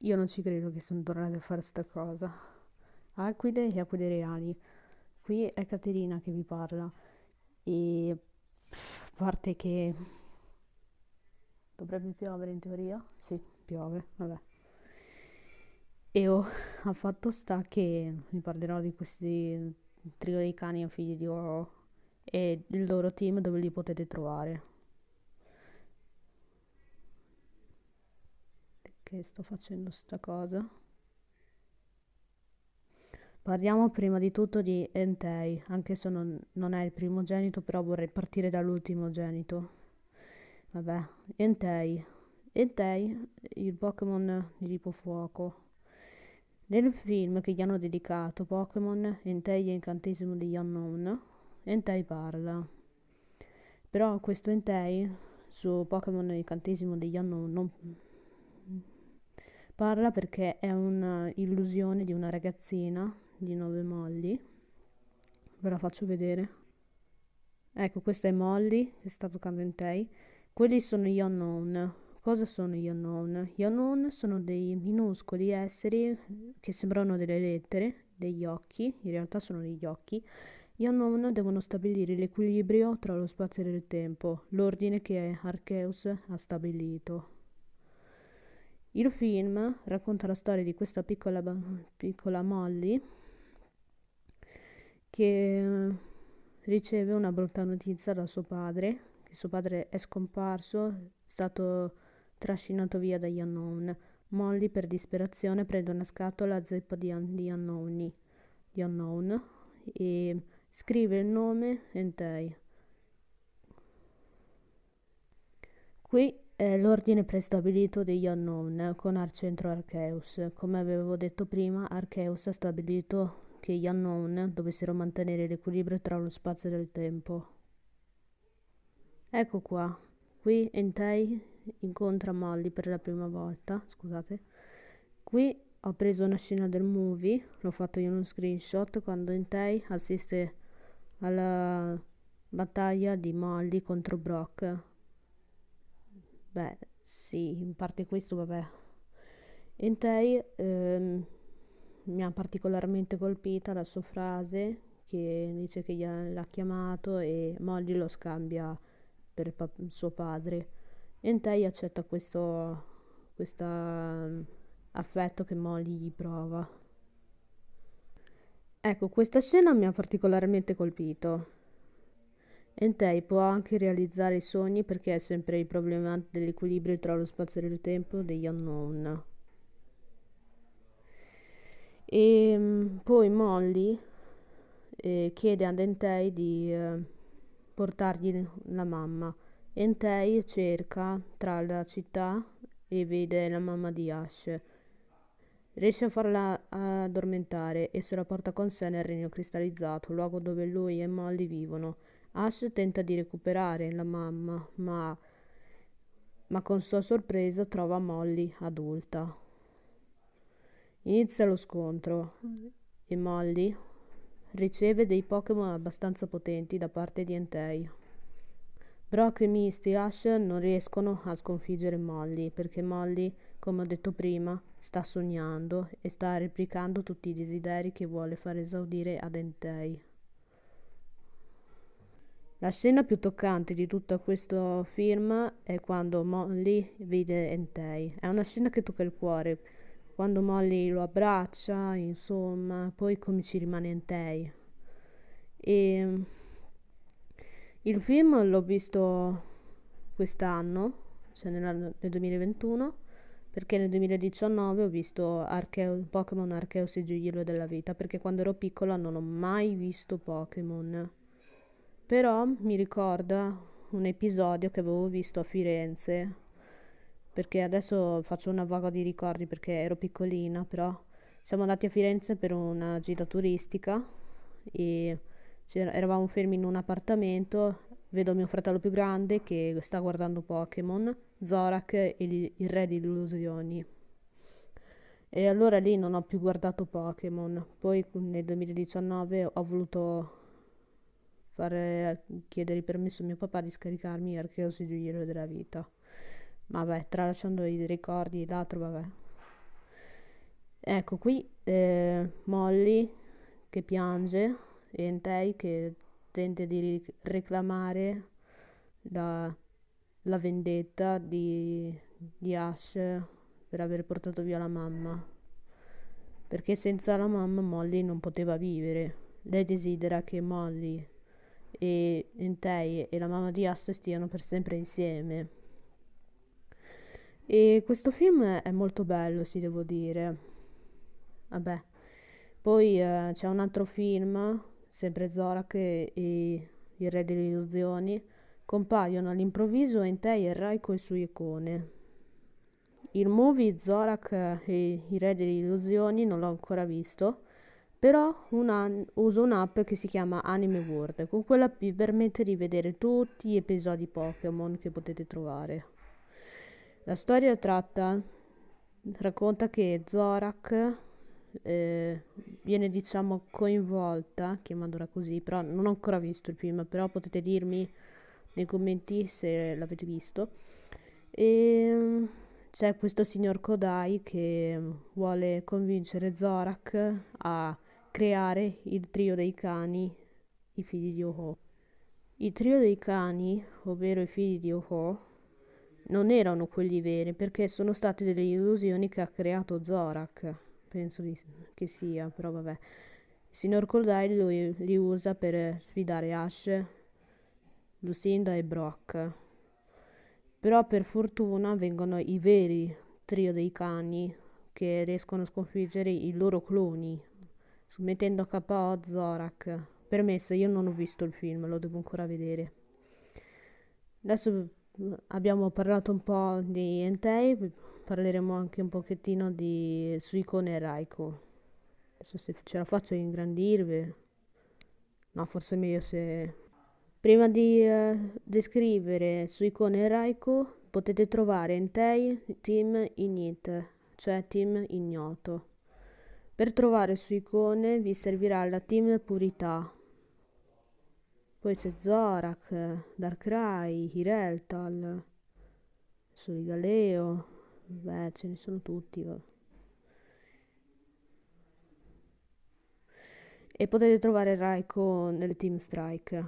Io non ci credo che sono tornate a fare questa cosa. Aquile e aquile reali. Qui è Caterina che vi parla. E a parte che dovrebbe piovere in teoria? Sì, piove, vabbè. E ho, ha fatto sta che vi parlerò di questi trio di cani a figli di figlio e il loro team dove li potete trovare. perché sto facendo questa cosa. Parliamo prima di tutto di Entei, anche se non, non è il primogenito, però vorrei partire dall'ultimo genito. Vabbè, Entei. Entei, il Pokémon di tipo fuoco. Nel film che gli hanno dedicato Pokémon, Entei e Incantesimo degli Unknown, Entei parla. Però questo Entei su Pokémon Incantesimo degli Unknown non, Parla perché è un'illusione di una ragazzina di nove Molly. Ve la faccio vedere. Ecco, questo è Molly che sta toccando in Tay. Quelli sono gli unknown. Cosa sono gli unknown? Gli unknown sono dei minuscoli esseri che sembrano delle lettere, degli occhi, in realtà sono degli occhi. Gli unknown devono stabilire l'equilibrio tra lo spazio e il tempo, l'ordine che Arceus ha stabilito. Il film racconta la storia di questa piccola, piccola Molly che eh, riceve una brutta notizia da suo padre, che suo padre è scomparso, è stato trascinato via dagli unknown. Molly per disperazione prende una scatola zeppa di, un- di, unknowni, di unknown e scrive il nome Entei. Qui è eh, l'ordine prestabilito degli unknown eh, con al centro Arceus. Come avevo detto prima, Arceus ha stabilito che gli unknown dovessero mantenere l'equilibrio tra lo spazio e il tempo. Ecco qua, qui Entei incontra Molly per la prima volta, scusate. Qui ho preso una scena del movie, l'ho fatto in uno screenshot, quando Entei assiste alla battaglia di Molly contro Brock Beh, sì, in parte questo, vabbè. Entei ehm, mi ha particolarmente colpita la sua frase che dice che l'ha chiamato e Molly lo scambia per pa- suo padre. Entei accetta questo questa, mm, affetto che Molly gli prova. Ecco, questa scena mi ha particolarmente colpito Entei può anche realizzare i sogni perché è sempre il problema dell'equilibrio tra lo spazio e il tempo degli unknown. E ehm, poi Molly eh, chiede ad Entei di eh, portargli la mamma. Entei cerca tra la città e vede la mamma di Ash. Riesce a farla addormentare e se la porta con sé nel regno cristallizzato, luogo dove lui e Molly vivono. Ash tenta di recuperare la mamma, ma, ma con sua sorpresa trova Molly adulta. Inizia lo scontro e Molly riceve dei Pokémon abbastanza potenti da parte di Entei. Brock e Misty Ash non riescono a sconfiggere Molly perché Molly, come ho detto prima, sta sognando e sta replicando tutti i desideri che vuole far esaudire ad Entei. La scena più toccante di tutto questo film è quando Molly vede Entei. È una scena che tocca il cuore. Quando Molly lo abbraccia, insomma, poi come ci rimane Entei. E il film l'ho visto quest'anno, cioè nel, 2021, perché nel 2019 ho visto Archeo, Pokémon Arceus e Gioiello della Vita, perché quando ero piccola non ho mai visto Pokémon. Però mi ricorda un episodio che avevo visto a Firenze, perché adesso faccio una vaga di ricordi perché ero piccolina, però siamo andati a Firenze per una gita turistica e eravamo fermi in un appartamento, vedo mio fratello più grande che sta guardando Pokémon, Zorak e il re di illusioni. E allora lì non ho più guardato Pokémon. Poi nel 2019 ho voluto fare, chiedere il permesso a mio papà di scaricarmi Archeosi di Giro della Vita. Vabbè, tralasciando i ricordi e l'altro, vabbè. Ecco qui eh, Molly che piange e Entei che tenta di reclamare la, la vendetta di, di Ash per aver portato via la mamma perché senza la mamma Molly non poteva vivere. Lei desidera che Molly e Entei e la mamma di Ash stiano per sempre insieme. E questo film è molto bello, si devo dire. Vabbè. Poi eh, c'è un altro film, sempre Zorak e, il re delle illusioni, compaiono all'improvviso Entei e Rai con i suoi icone. Il movie Zorak e il re delle illusioni non l'ho ancora visto, però una, uso un'app che si chiama Anime World. Con quella vi permette di vedere tutti gli episodi Pokémon che potete trovare. La storia tratta racconta che Zorak eh, viene diciamo coinvolta, chiamandola così, però non ho ancora visto il film, però potete dirmi nei commenti se l'avete visto. E c'è questo signor Kodai che vuole convincere Zorak a creare il trio dei cani, i figli di Oho. Il trio dei cani, ovvero i figli di Oho, non erano quelli veri perché sono state delle illusioni che ha creato Zorak, penso di, che sia, però vabbè. Il signor Coldai lo, li usa per sfidare Ash, Lucinda e Brock. Però per fortuna vengono i veri trio dei cani che riescono a sconfiggere i loro cloni, mettendo capo Zorak. Permesso, io non ho visto il film, lo devo ancora vedere. Adesso abbiamo parlato un po' di Entei, parleremo anche un pochettino di Suicone e Raiko. Adesso se ce la faccio ingrandirvi. No, forse è meglio se... Prima di eh, descrivere Suicone e Raiko potete trovare Entei Team Init, cioè Team Ignoto. Per trovare su icone vi servirà la team Purità. Poi c'è Zorak, Darkrai, Hireltal, Soligaleo. Beh, ce ne sono tutti. Vabbè. E potete trovare Raiko nel team Strike.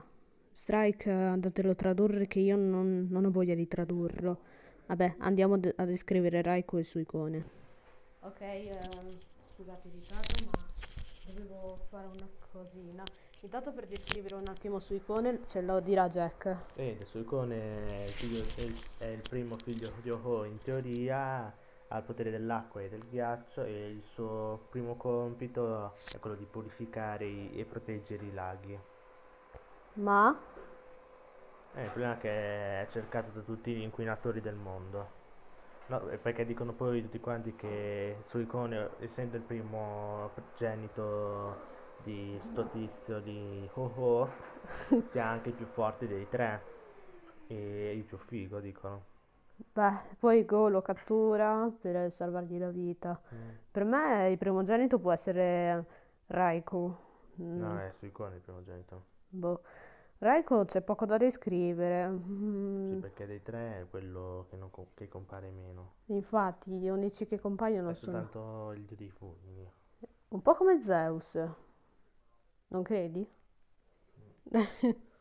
Strike andatelo a tradurre che io non, non ho voglia di tradurlo. Vabbè, andiamo a descrivere iscrivere Raiko e su icone. Ok, um scusate il ritardo ma dovevo fare una cosina. Intanto per descrivere un attimo Suicone ce l'ho di Jack. Bene, Suicone è, figlio, è il primo figlio di Oho in teoria, ha il potere dell'acqua e del ghiaccio e il suo primo compito è quello di purificare i, e proteggere i laghi. Ma? Eh, il problema è che è cercato da tutti gli inquinatori del mondo. No, perché dicono poi tutti quanti che Suicone, essendo il primo genito di sto tizio di Ho Ho, sia anche il più forte dei tre. E il più figo, dicono. Beh, poi Go lo cattura per salvargli la vita. Mm. Per me il primogenito può essere Raikou. Mm. No, è Suicone il primogenito. Boh. Raiko c'è poco da descrivere. Sì, mm. perché dei tre è quello che, non co- che compare meno. Infatti, gli unici che compaiono È sono... soltanto il dio dei fulmini. Un po' come Zeus, non credi? Mm.